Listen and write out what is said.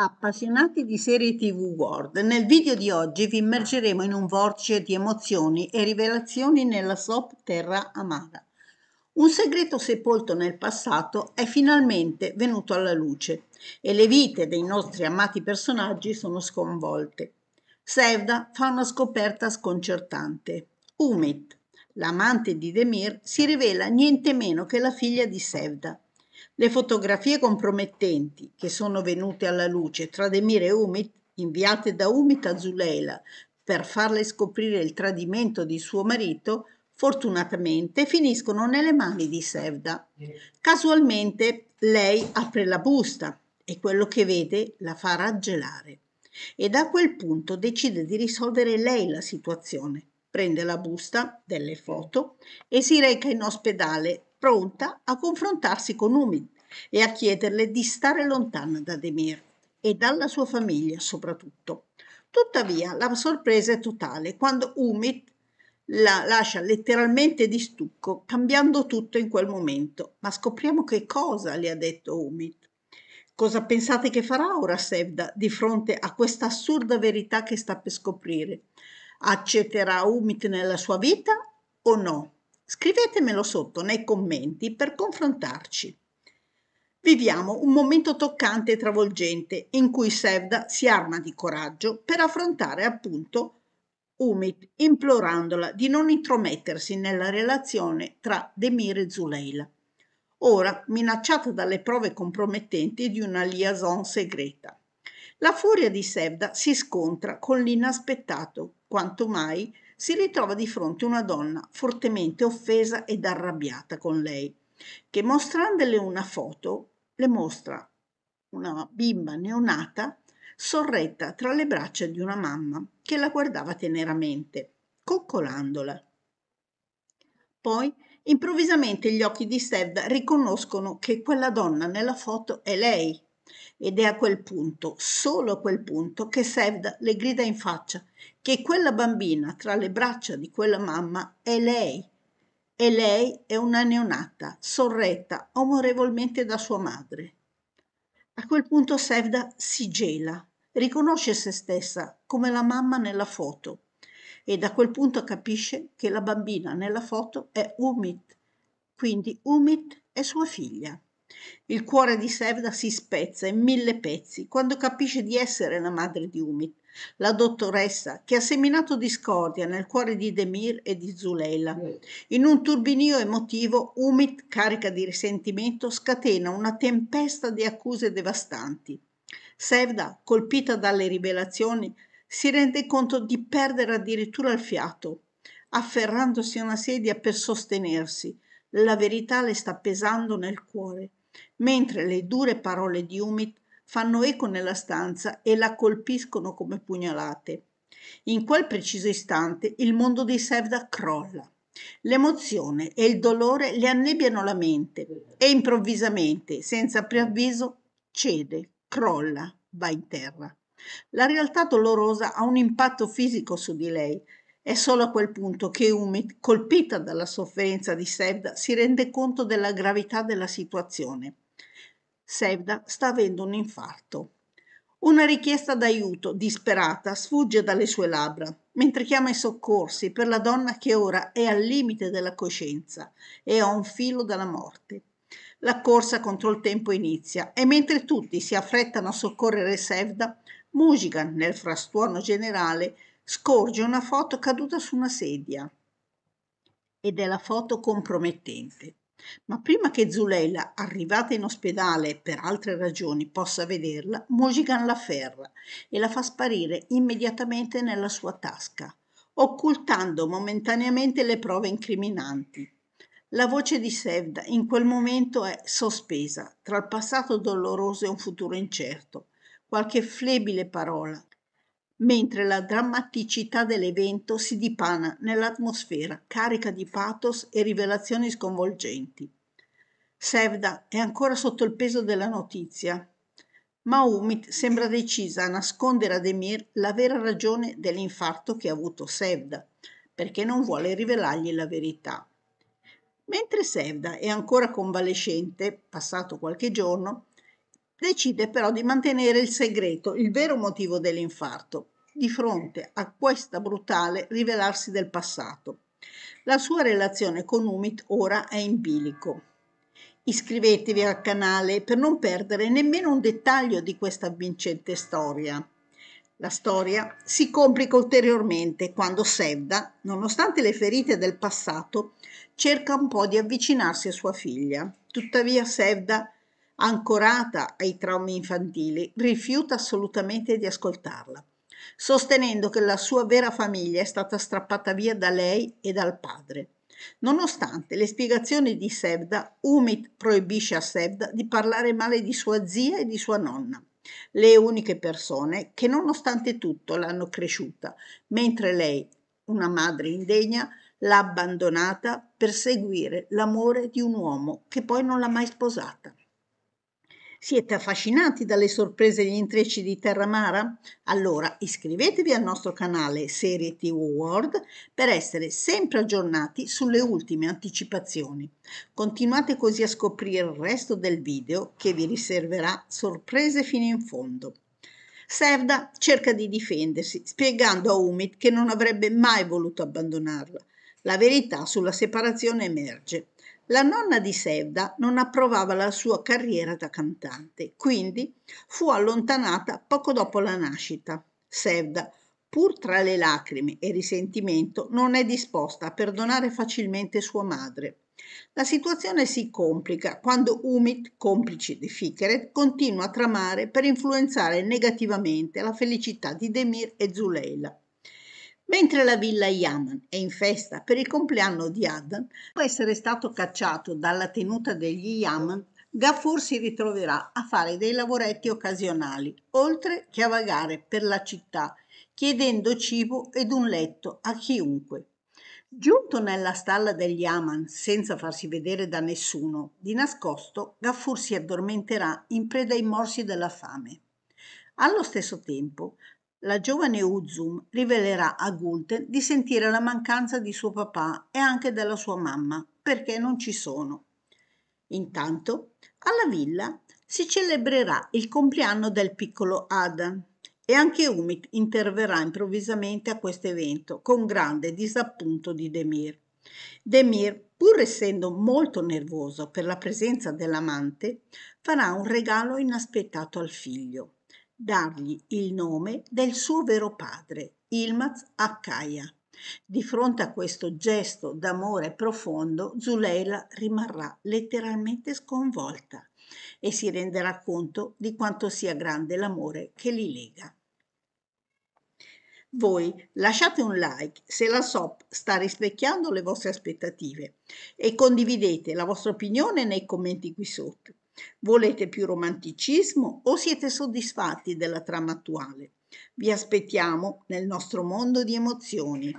Appassionati di serie TV World, nel video di oggi vi immergeremo in un vortice di emozioni e rivelazioni nella soap Terra Amara. Un segreto sepolto nel passato è finalmente venuto alla luce e le vite dei nostri amati personaggi sono sconvolte. Sevda fa una scoperta sconcertante. Umit, l'amante di Demir, si rivela niente meno che la figlia di Sevda, le fotografie compromettenti che sono venute alla luce tra Demir e Umit, inviate da Umit a Zuleila per farle scoprire il tradimento di suo marito, fortunatamente finiscono nelle mani di Sevda. Casualmente lei apre la busta e quello che vede la fa raggelare. E da quel punto decide di risolvere lei la situazione. Prende la busta delle foto e si reca in ospedale pronta a confrontarsi con Umid e a chiederle di stare lontana da Demir e dalla sua famiglia soprattutto. Tuttavia la sorpresa è totale quando Umid la lascia letteralmente di stucco, cambiando tutto in quel momento. Ma scopriamo che cosa le ha detto Umid. Cosa pensate che farà ora Sevda di fronte a questa assurda verità che sta per scoprire? Accetterà Umid nella sua vita o no? Scrivetemelo sotto nei commenti per confrontarci. Viviamo un momento toccante e travolgente in cui Sevda si arma di coraggio per affrontare appunto Umit implorandola di non intromettersi nella relazione tra Demir e Zuleila, ora minacciata dalle prove compromettenti di una liaison segreta. La furia di Sevda si scontra con l'inaspettato, quanto mai si ritrova di fronte una donna fortemente offesa ed arrabbiata con lei, che mostrandole una foto, le mostra una bimba neonata sorretta tra le braccia di una mamma che la guardava teneramente, coccolandola. Poi, improvvisamente, gli occhi di Sevda riconoscono che quella donna nella foto è lei, ed è a quel punto, solo a quel punto, che Sevda le grida in faccia che quella bambina tra le braccia di quella mamma è lei. E lei è una neonata, sorretta amorevolmente da sua madre. A quel punto Sevda si gela, riconosce se stessa come la mamma nella foto e da quel punto capisce che la bambina nella foto è Umit, quindi Umit è sua figlia. Il cuore di Sevda si spezza in mille pezzi quando capisce di essere la madre di Umid, la dottoressa che ha seminato discordia nel cuore di Demir e di Zuleila. In un turbinio emotivo, Umid, carica di risentimento, scatena una tempesta di accuse devastanti. Sevda, colpita dalle rivelazioni, si rende conto di perdere addirittura il fiato, afferrandosi a una sedia per sostenersi. La verità le sta pesando nel cuore mentre le dure parole di Umit fanno eco nella stanza e la colpiscono come pugnalate. In quel preciso istante il mondo di Sevda crolla. L'emozione e il dolore le annebbiano la mente e improvvisamente, senza preavviso, cede, crolla, va in terra. La realtà dolorosa ha un impatto fisico su di lei. È solo a quel punto che Umit, colpita dalla sofferenza di Sevda, si rende conto della gravità della situazione. Sevda sta avendo un infarto. Una richiesta d'aiuto, disperata, sfugge dalle sue labbra, mentre chiama i soccorsi per la donna che ora è al limite della coscienza e ha un filo dalla morte. La corsa contro il tempo inizia e mentre tutti si affrettano a soccorrere Sevda, Mujigan, nel frastuono generale, scorge una foto caduta su una sedia. Ed è la foto compromettente. Ma prima che Zulella, arrivata in ospedale per altre ragioni, possa vederla, Mojigan la ferra e la fa sparire immediatamente nella sua tasca, occultando momentaneamente le prove incriminanti. La voce di Sevda in quel momento è sospesa tra il passato doloroso e un futuro incerto. Qualche flebile parola, mentre la drammaticità dell'evento si dipana nell'atmosfera carica di pathos e rivelazioni sconvolgenti. Sevda è ancora sotto il peso della notizia, ma Umit sembra decisa a nascondere ad Emir la vera ragione dell'infarto che ha avuto Sevda, perché non vuole rivelargli la verità. Mentre Sevda è ancora convalescente, passato qualche giorno, Decide però di mantenere il segreto, il vero motivo dell'infarto, di fronte a questa brutale rivelarsi del passato. La sua relazione con Umit ora è in bilico. Iscrivetevi al canale per non perdere nemmeno un dettaglio di questa vincente storia. La storia si complica ulteriormente quando Sevda, nonostante le ferite del passato, cerca un po' di avvicinarsi a sua figlia. Tuttavia Sevda ancorata ai traumi infantili, rifiuta assolutamente di ascoltarla, sostenendo che la sua vera famiglia è stata strappata via da lei e dal padre. Nonostante le spiegazioni di Sevda, Umit proibisce a Sevda di parlare male di sua zia e di sua nonna, le uniche persone che nonostante tutto l'hanno cresciuta, mentre lei, una madre indegna, l'ha abbandonata per seguire l'amore di un uomo che poi non l'ha mai sposata. Siete affascinati dalle sorprese e gli intrecci di Terramara? Allora iscrivetevi al nostro canale Serie TV World per essere sempre aggiornati sulle ultime anticipazioni. Continuate così a scoprire il resto del video che vi riserverà sorprese fino in fondo. Serda cerca di difendersi spiegando a Umid che non avrebbe mai voluto abbandonarla. La verità sulla separazione emerge la nonna di Sevda non approvava la sua carriera da cantante, quindi fu allontanata poco dopo la nascita. Sevda, pur tra le lacrime e risentimento, non è disposta a perdonare facilmente sua madre. La situazione si complica quando Umit, complice di Fikeret, continua a tramare per influenzare negativamente la felicità di Demir e Zuleila. Mentre la villa Yaman è in festa per il compleanno di Adan, dopo essere stato cacciato dalla tenuta degli Yaman, Gaffur si ritroverà a fare dei lavoretti occasionali, oltre che a vagare per la città, chiedendo cibo ed un letto a chiunque. Giunto nella stalla degli Aman senza farsi vedere da nessuno, di nascosto Gaffur si addormenterà in preda ai morsi della fame. Allo stesso tempo, la giovane Uzum rivelerà a Gulten di sentire la mancanza di suo papà e anche della sua mamma, perché non ci sono. Intanto, alla villa si celebrerà il compleanno del piccolo Adam e anche Umit interverrà improvvisamente a questo evento con grande disappunto di Demir. Demir, pur essendo molto nervoso per la presenza dell'amante, farà un regalo inaspettato al figlio dargli il nome del suo vero padre, Ilmaz Akkaya. Di fronte a questo gesto d'amore profondo, Zuleila rimarrà letteralmente sconvolta e si renderà conto di quanto sia grande l'amore che li lega. Voi lasciate un like se la SOP sta rispecchiando le vostre aspettative e condividete la vostra opinione nei commenti qui sotto. Volete più romanticismo o siete soddisfatti della trama attuale? Vi aspettiamo nel nostro mondo di emozioni.